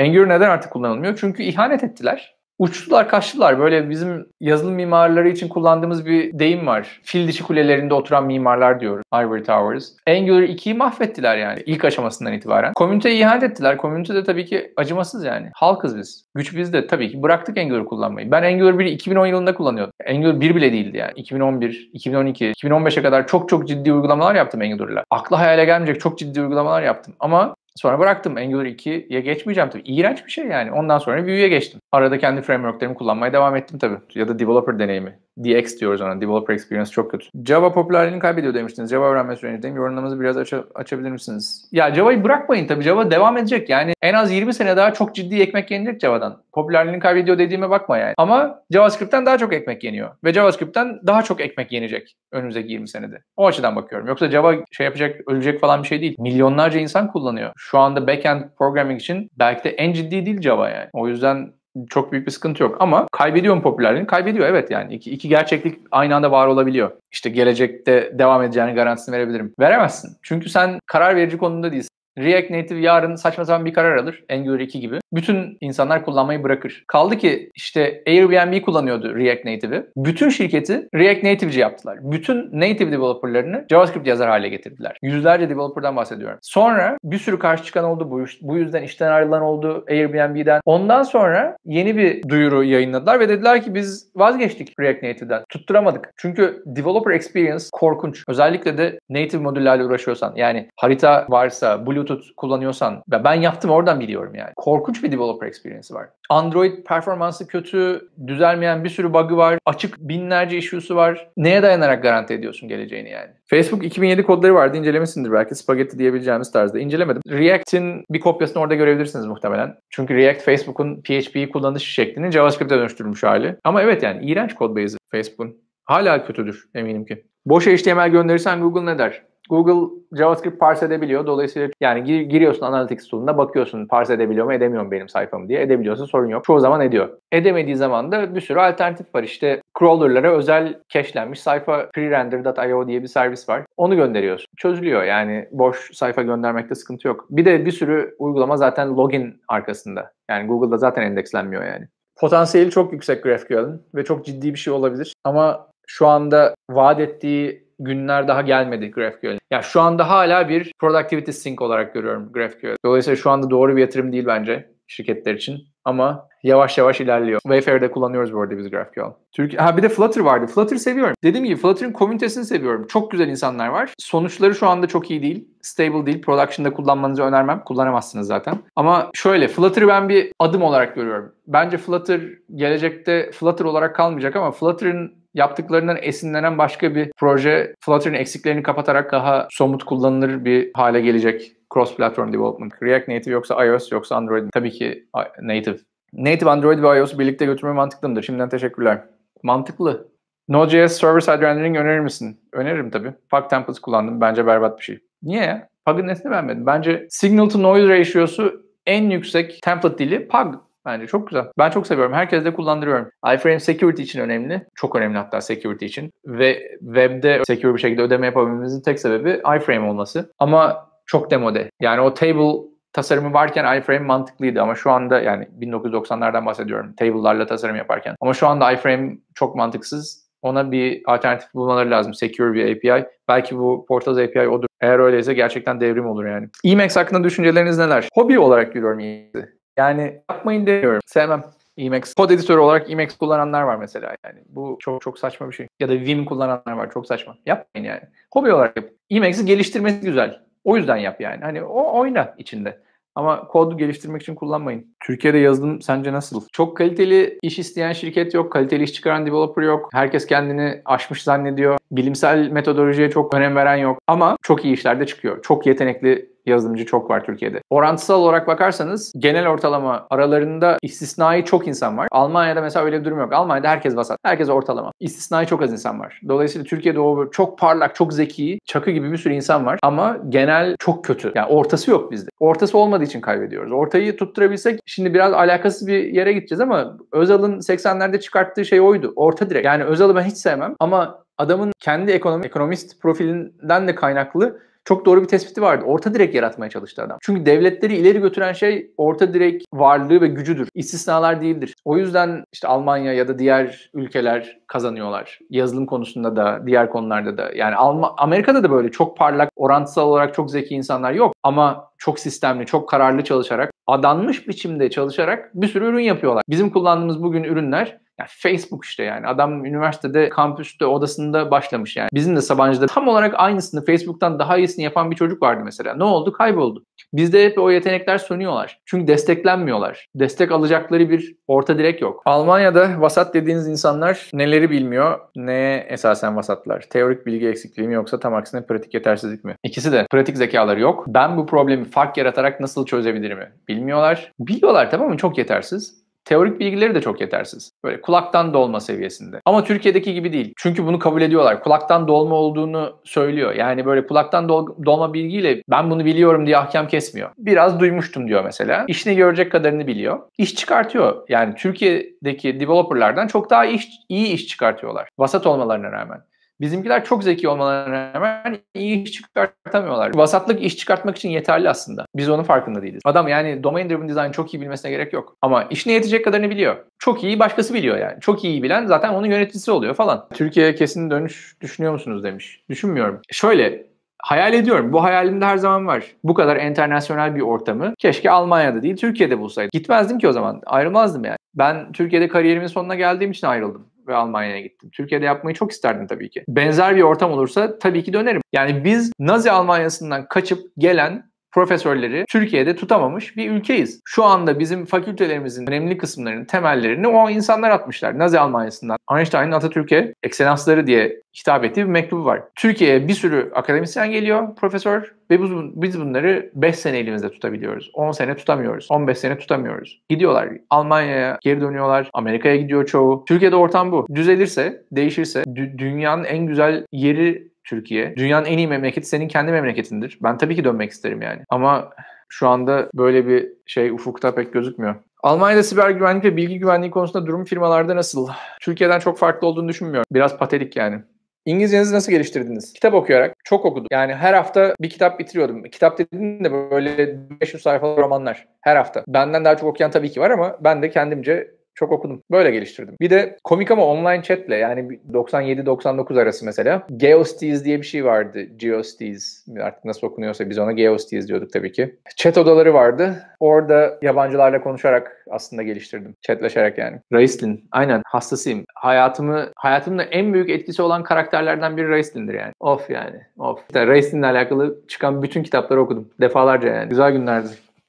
Angular neden artık kullanılmıyor? Çünkü ihanet ettiler. Uçtular kaçtılar. Böyle bizim yazılım mimarları için kullandığımız bir deyim var. Fil dişi kulelerinde oturan mimarlar diyoruz. Ivory Towers. Angular 2'yi mahvettiler yani ilk aşamasından itibaren. Komüniteye ihanet ettiler. Komünite de tabii ki acımasız yani. Halkız biz. Güç bizde tabii ki. Bıraktık Angular kullanmayı. Ben Angular 1'i 2010 yılında kullanıyordum. Angular 1 bile değildi yani. 2011, 2012, 2015'e kadar çok çok ciddi uygulamalar yaptım Angular'la. Akla hayale gelmeyecek çok ciddi uygulamalar yaptım. Ama Sonra bıraktım Angular 2'ye geçmeyeceğim tabii. İğrenç bir şey yani. Ondan sonra Vue'ye geçtim. Arada kendi frameworklerimi kullanmaya devam ettim tabii. Ya da developer deneyimi. DX diyoruz ona. Developer Experience çok kötü. Java popülerliğini kaybediyor demiştiniz. Java öğrenme sürecindeyim. Yorumlarınızı biraz aç açabilir misiniz? Ya Java'yı bırakmayın tabii. Java devam edecek. Yani en az 20 sene daha çok ciddi ekmek yenecek Java'dan. Popülerliğini kaybediyor dediğime bakma yani. Ama JavaScript'ten daha çok ekmek yeniyor. Ve JavaScript'ten daha çok ekmek yenecek önümüzdeki 20 senede. O açıdan bakıyorum. Yoksa Java şey yapacak, ölecek falan bir şey değil. Milyonlarca insan kullanıyor şu anda backend programming için belki de en ciddi değil Java yani. O yüzden çok büyük bir sıkıntı yok ama kaybediyor mu popülerliğini? Kaybediyor evet yani. İki, iki gerçeklik aynı anda var olabiliyor. İşte gelecekte devam edeceğini garantisini verebilirim. Veremezsin. Çünkü sen karar verici konumda değilsin. React Native yarın saçma sapan bir karar alır. Angular 2 gibi. Bütün insanlar kullanmayı bırakır. Kaldı ki işte Airbnb kullanıyordu React Native'i. Bütün şirketi React Native'ci yaptılar. Bütün native developerlarını JavaScript yazar hale getirdiler. Yüzlerce developer'dan bahsediyorum. Sonra bir sürü karşı çıkan oldu bu. Bu yüzden işten ayrılan oldu Airbnb'den. Ondan sonra yeni bir duyuru yayınladılar ve dediler ki biz vazgeçtik React Native'den. Tutturamadık. Çünkü developer experience korkunç. Özellikle de native modüllerle uğraşıyorsan yani harita varsa, Bluetooth tut kullanıyorsan ben yaptım oradan biliyorum yani. Korkunç bir developer experience var. Android performansı kötü, düzelmeyen bir sürü bug'ı var. Açık binlerce issue'su var. Neye dayanarak garanti ediyorsun geleceğini yani? Facebook 2007 kodları vardı incelemesindir belki. Spagetti diyebileceğimiz tarzda incelemedim. React'in bir kopyasını orada görebilirsiniz muhtemelen. Çünkü React Facebook'un PHP'yi kullanış şeklini JavaScript'e dönüştürmüş hali. Ama evet yani iğrenç kod base'i Facebook'un. Hala kötüdür eminim ki. Boş HTML gönderirsen Google ne der? Google JavaScript parse edebiliyor. Dolayısıyla yani gir, giriyorsun Analytics tool'una bakıyorsun parse edebiliyor mu edemiyor mu benim sayfamı diye. Edebiliyorsa sorun yok. Çoğu zaman ediyor. Edemediği zaman da bir sürü alternatif var. İşte crawlerlara özel cachelenmiş sayfa prerender.io diye bir servis var. Onu gönderiyorsun. Çözülüyor yani boş sayfa göndermekte sıkıntı yok. Bir de bir sürü uygulama zaten login arkasında. Yani Google'da zaten endekslenmiyor yani. Potansiyeli çok yüksek GraphQL'ın ve çok ciddi bir şey olabilir. Ama şu anda vaat ettiği günler daha gelmedi GraphQL. Ya yani şu anda hala bir productivity sink olarak görüyorum GraphQL. Dolayısıyla şu anda doğru bir yatırım değil bence şirketler için ama yavaş yavaş ilerliyor. Wayfair'de kullanıyoruz bu arada biz GraphQL. Türk ha bir de Flutter vardı. Flutter seviyorum. Dediğim gibi Flutter'ın komünitesini seviyorum. Çok güzel insanlar var. Sonuçları şu anda çok iyi değil. Stable değil. Production'da kullanmanızı önermem. Kullanamazsınız zaten. Ama şöyle Flutter'ı ben bir adım olarak görüyorum. Bence Flutter gelecekte Flutter olarak kalmayacak ama Flutter'ın yaptıklarından esinlenen başka bir proje Flutter'ın eksiklerini kapatarak daha somut kullanılır bir hale gelecek cross platform development. React Native yoksa iOS yoksa Android. Tabii ki native. Native Android ve iOS'u birlikte götürme mantıklı mıdır? Şimdiden teşekkürler. Mantıklı. Node.js server side rendering önerir misin? Öneririm tabii. Pug templates kullandım. Bence berbat bir şey. Niye ya? Pug'ın nesini beğenmedim. Bence signal to noise ratio'su en yüksek template dili Pug. Bence çok güzel. Ben çok seviyorum. Herkes de kullandırıyorum. iframe security için önemli. Çok önemli hatta security için. Ve webde secure bir şekilde ödeme yapabilmemizin tek sebebi iframe olması. Ama çok demode. Yani o table tasarımı varken iframe mantıklıydı ama şu anda yani 1990'lardan bahsediyorum table'larla tasarım yaparken. Ama şu anda iframe çok mantıksız. Ona bir alternatif bulmaları lazım. Secure bir API. Belki bu Portals API odur. Eğer öyleyse gerçekten devrim olur yani. Emacs hakkında düşünceleriniz neler? Hobi olarak görüyorum Emacs'i. Yani yapmayın demiyorum. Sevmem. Emacs. Kod editörü olarak Emacs kullananlar var mesela yani. Bu çok çok saçma bir şey. Ya da Vim kullananlar var. Çok saçma. Yapmayın yani. Hobi olarak yapın. Emacs'i geliştirmesi güzel. O yüzden yap yani. Hani o oyna içinde. Ama kodu geliştirmek için kullanmayın. Türkiye'de yazılım sence nasıl? Çok kaliteli iş isteyen şirket yok. Kaliteli iş çıkaran developer yok. Herkes kendini aşmış zannediyor. Bilimsel metodolojiye çok önem veren yok. Ama çok iyi işler de çıkıyor. Çok yetenekli yazılımcı çok var Türkiye'de. Orantısal olarak bakarsanız genel ortalama aralarında istisnai çok insan var. Almanya'da mesela öyle bir durum yok. Almanya'da herkes vasat. Herkes ortalama. İstisnai çok az insan var. Dolayısıyla Türkiye'de o çok parlak, çok zeki, çakı gibi bir sürü insan var. Ama genel çok kötü. Yani ortası yok bizde. Ortası olmadığı için kaybediyoruz. Ortayı tutturabilsek şimdi biraz alakasız bir yere gideceğiz ama Özal'ın 80'lerde çıkarttığı şey oydu. Orta direk. Yani Özal'ı ben hiç sevmem ama adamın kendi ekonomi, ekonomist profilinden de kaynaklı çok doğru bir tespiti vardı. Orta direk yaratmaya çalıştı adam. Çünkü devletleri ileri götüren şey orta direk varlığı ve gücüdür. İstisnalar değildir. O yüzden işte Almanya ya da diğer ülkeler kazanıyorlar. Yazılım konusunda da, diğer konularda da. Yani Alm- Amerika'da da böyle çok parlak, orantısal olarak çok zeki insanlar yok ama çok sistemli, çok kararlı çalışarak, adanmış biçimde çalışarak bir sürü ürün yapıyorlar. Bizim kullandığımız bugün ürünler yani Facebook işte yani. Adam üniversitede, kampüste, odasında başlamış yani. Bizim de Sabancı'da tam olarak aynısını Facebook'tan daha iyisini yapan bir çocuk vardı mesela. Ne oldu? Kayboldu. Bizde hep o yetenekler sönüyorlar. Çünkü desteklenmiyorlar. Destek alacakları bir orta direk yok. Almanya'da vasat dediğiniz insanlar neleri bilmiyor, ne esasen vasatlar? Teorik bilgi eksikliği mi yoksa tam aksine pratik yetersizlik mi? İkisi de pratik zekaları yok. Ben bu problemi fark yaratarak nasıl çözebilirim mi? Bilmiyorlar. Biliyorlar tamam mı? Çok yetersiz. Teorik bilgileri de çok yetersiz. Böyle kulaktan dolma seviyesinde. Ama Türkiye'deki gibi değil. Çünkü bunu kabul ediyorlar. Kulaktan dolma olduğunu söylüyor. Yani böyle kulaktan dol- dolma bilgiyle ben bunu biliyorum diye ahkam kesmiyor. Biraz duymuştum diyor mesela. İşini görecek kadarını biliyor. İş çıkartıyor. Yani Türkiye'deki developerlardan çok daha iş, iyi iş çıkartıyorlar. Vasat olmalarına rağmen. Bizimkiler çok zeki olmalarına rağmen iyi iş çıkartamıyorlar. Vasatlık iş çıkartmak için yeterli aslında. Biz onun farkında değiliz. Adam yani domain driven design çok iyi bilmesine gerek yok. Ama işine yetecek kadarını biliyor. Çok iyi başkası biliyor yani. Çok iyi bilen zaten onun yöneticisi oluyor falan. Türkiye'ye kesin dönüş düşünüyor musunuz demiş. Düşünmüyorum. Şöyle hayal ediyorum. Bu hayalimde her zaman var. Bu kadar internasyonel bir ortamı keşke Almanya'da değil Türkiye'de bulsaydım. Gitmezdim ki o zaman. Ayrılmazdım yani. Ben Türkiye'de kariyerimin sonuna geldiğim için ayrıldım ve Almanya'ya gittim. Türkiye'de yapmayı çok isterdim tabii ki. Benzer bir ortam olursa tabii ki dönerim. Yani biz Nazi Almanya'sından kaçıp gelen profesörleri Türkiye'de tutamamış bir ülkeyiz. Şu anda bizim fakültelerimizin önemli kısımlarının temellerini o insanlar atmışlar. Nazi Almanya'sından. Einstein'ın Atatürk'e ekselansları diye hitap ettiği bir mektubu var. Türkiye'ye bir sürü akademisyen geliyor, profesör ve biz, bunları 5 sene elimizde tutabiliyoruz. 10 sene tutamıyoruz. 15 sene tutamıyoruz. Gidiyorlar. Almanya'ya geri dönüyorlar. Amerika'ya gidiyor çoğu. Türkiye'de ortam bu. Düzelirse, değişirse dü- dünyanın en güzel yeri Türkiye. Dünyanın en iyi memleketi senin kendi memleketindir. Ben tabii ki dönmek isterim yani. Ama şu anda böyle bir şey ufukta pek gözükmüyor. Almanya'da siber güvenlik ve bilgi güvenliği konusunda durum firmalarda nasıl? Türkiye'den çok farklı olduğunu düşünmüyorum. Biraz patetik yani. İngilizcenizi nasıl geliştirdiniz? Kitap okuyarak. Çok okudum. Yani her hafta bir kitap bitiriyordum. Kitap dediğim de böyle 500 sayfalık romanlar. Her hafta. Benden daha çok okuyan tabii ki var ama ben de kendimce çok okudum. Böyle geliştirdim. Bir de komik ama online chatle yani 97-99 arası mesela GeoSteez diye bir şey vardı. GeoSteez artık nasıl okunuyorsa biz ona GeoSteez diyorduk tabii ki. Chat odaları vardı. Orada yabancılarla konuşarak aslında geliştirdim. Chatleşerek yani. Raislin. Aynen hastasıyım. Hayatımı hayatımda en büyük etkisi olan karakterlerden biri Raislin'dir yani. Of yani. Of. İşte Raislin'le alakalı çıkan bütün kitapları okudum. Defalarca yani. Güzel günlerdi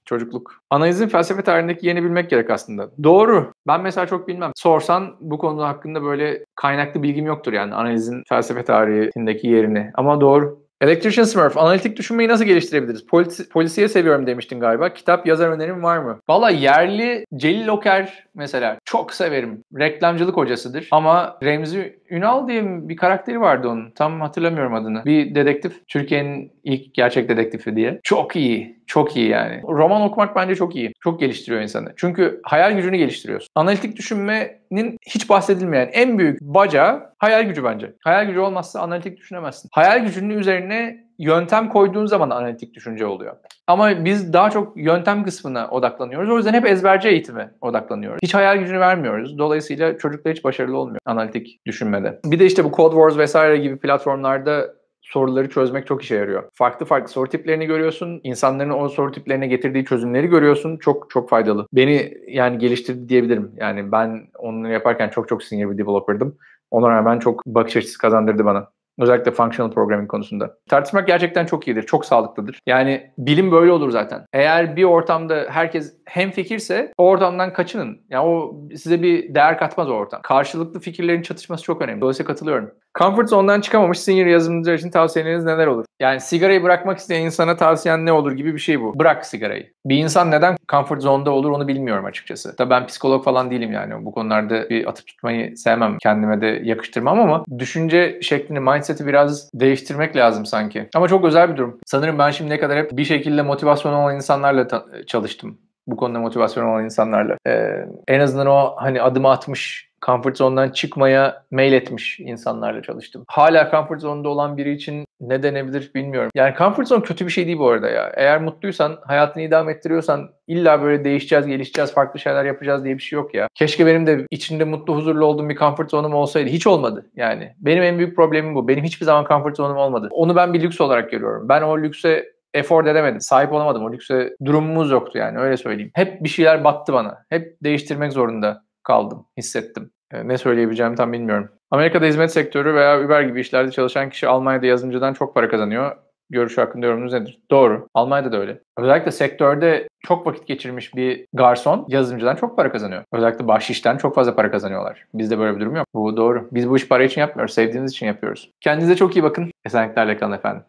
çocukluk. Analizin felsefe tarihindeki yerini bilmek gerek aslında. Doğru. Ben mesela çok bilmem. Sorsan bu konu hakkında böyle kaynaklı bilgim yoktur yani analizin felsefe tarihindeki yerini. Ama doğru. Electrician Smurf, analitik düşünmeyi nasıl geliştirebiliriz? Polisi, polisiye seviyorum demiştin galiba. Kitap, yazar önerim var mı? Valla yerli Celil Oker mesela çok severim. Reklamcılık hocasıdır. Ama Remzi Ünal diye bir karakteri vardı onun. Tam hatırlamıyorum adını. Bir dedektif. Türkiye'nin ilk gerçek dedektifi diye. Çok iyi çok iyi yani. Roman okumak bence çok iyi. Çok geliştiriyor insanı. Çünkü hayal gücünü geliştiriyorsun. Analitik düşünmenin hiç bahsedilmeyen en büyük bacağı hayal gücü bence. Hayal gücü olmazsa analitik düşünemezsin. Hayal gücünün üzerine yöntem koyduğun zaman analitik düşünce oluyor. Ama biz daha çok yöntem kısmına odaklanıyoruz. O yüzden hep ezberci eğitime odaklanıyoruz. Hiç hayal gücünü vermiyoruz. Dolayısıyla çocuklar hiç başarılı olmuyor analitik düşünmede. Bir de işte bu Code Wars vesaire gibi platformlarda soruları çözmek çok işe yarıyor. Farklı farklı soru tiplerini görüyorsun. İnsanların o soru tiplerine getirdiği çözümleri görüyorsun. Çok çok faydalı. Beni yani geliştirdi diyebilirim. Yani ben onu yaparken çok çok senior bir developer'dım. Ona rağmen çok bakış açısı kazandırdı bana. Özellikle functional programming konusunda. Tartışmak gerçekten çok iyidir, çok sağlıklıdır. Yani bilim böyle olur zaten. Eğer bir ortamda herkes hem fikirse o ortamdan kaçının. Yani o size bir değer katmaz o ortam. Karşılıklı fikirlerin çatışması çok önemli. Dolayısıyla katılıyorum. Comfort zone'dan çıkamamış senior yazılımcılar için tavsiyeniz neler olur? Yani sigarayı bırakmak isteyen insana tavsiyen ne olur gibi bir şey bu. Bırak sigarayı. Bir insan neden comfort zone'da olur onu bilmiyorum açıkçası. Tabii ben psikolog falan değilim yani. Bu konularda bir atıp tutmayı sevmem. Kendime de yakıştırmam ama düşünce şeklini, mindset'i biraz değiştirmek lazım sanki. Ama çok özel bir durum. Sanırım ben şimdi ne kadar hep bir şekilde motivasyon olan insanlarla çalıştım bu konuda motivasyon olan insanlarla. Ee, en azından o hani adımı atmış comfort zone'dan çıkmaya mail etmiş insanlarla çalıştım. Hala comfort zone'da olan biri için ne denebilir bilmiyorum. Yani comfort zone kötü bir şey değil bu arada ya. Eğer mutluysan, hayatını idam ettiriyorsan illa böyle değişeceğiz, gelişeceğiz, farklı şeyler yapacağız diye bir şey yok ya. Keşke benim de içinde mutlu, huzurlu olduğum bir comfort zone'um olsaydı. Hiç olmadı yani. Benim en büyük problemim bu. Benim hiçbir zaman comfort zone'um olmadı. Onu ben bir lüks olarak görüyorum. Ben o lükse efor edemedim. Sahip olamadım. O lükse durumumuz yoktu yani öyle söyleyeyim. Hep bir şeyler battı bana. Hep değiştirmek zorunda kaldım, hissettim. Ee, ne söyleyebileceğimi tam bilmiyorum. Amerika'da hizmet sektörü veya Uber gibi işlerde çalışan kişi Almanya'da yazılımcıdan çok para kazanıyor. Görüş hakkında yorumunuz nedir? Doğru. Almanya'da da öyle. Özellikle sektörde çok vakit geçirmiş bir garson yazılımcıdan çok para kazanıyor. Özellikle baş işten çok fazla para kazanıyorlar. Bizde böyle bir durum yok. Bu doğru. Biz bu iş para için yapmıyoruz. Sevdiğiniz için yapıyoruz. Kendinize çok iyi bakın. Esenliklerle kalın efendim.